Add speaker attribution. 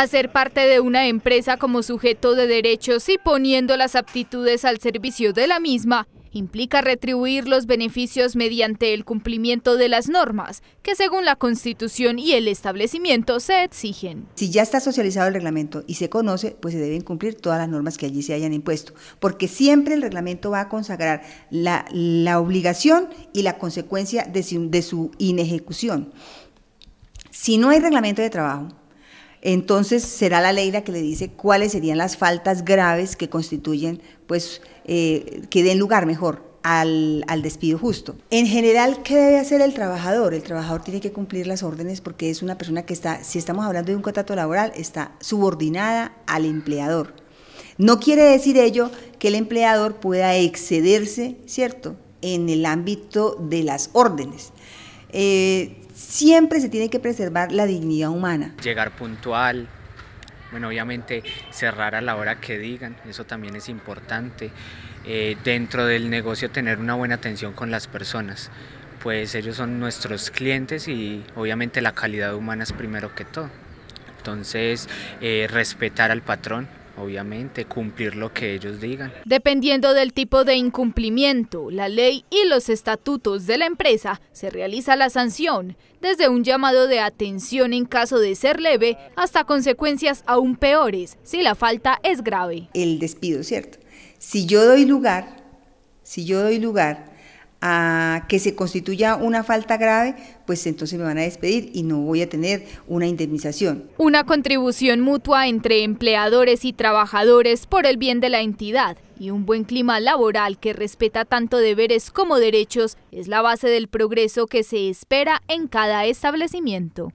Speaker 1: hacer parte de una empresa como sujeto de derechos y poniendo las aptitudes al servicio de la misma implica retribuir los beneficios mediante el cumplimiento de las normas que según la Constitución y el establecimiento se exigen.
Speaker 2: Si ya está socializado el reglamento y se conoce, pues se deben cumplir todas las normas que allí se hayan impuesto, porque siempre el reglamento va a consagrar la, obligación y la consecuencia de su inejecución. Si no hay reglamento de trabajo, entonces será la ley la que le dice cuáles serían las faltas graves que constituyen, pues, eh, que den lugar mejor al, despido justo. En general, ¿qué debe hacer el trabajador? El trabajador tiene que cumplir las órdenes porque es una persona que está, si estamos hablando de un contrato laboral, está subordinada al empleador. No quiere decir ello que el empleador pueda excederse, ¿cierto?, en el ámbito de las órdenes. Eh, siempre se tiene que preservar la dignidad humana.
Speaker 3: Llegar puntual, bueno, obviamente cerrar a la hora que digan, eso también es importante. Eh, dentro del negocio tener una buena atención con las personas, pues ellos son nuestros clientes y obviamente la calidad humana es primero que todo. Entonces, eh, respetar al patrón, obviamente, cumplir lo que ellos digan.
Speaker 1: Dependiendo del tipo de incumplimiento, la ley y los estatutos de la empresa, se realiza la sanción, desde un llamado de atención en caso de ser leve hasta consecuencias aún peores si la falta es grave.
Speaker 2: El despido, ¿cierto? Si yo doy lugar, si yo doy lugar a que se constituya una falta grave, pues entonces me van a despedir y no voy a tener una indemnización.
Speaker 1: Una contribución mutua entre empleadores y trabajadores por el bien de la entidad y un buen clima laboral que respeta tanto deberes como derechos es la base del progreso que se espera en cada establecimiento.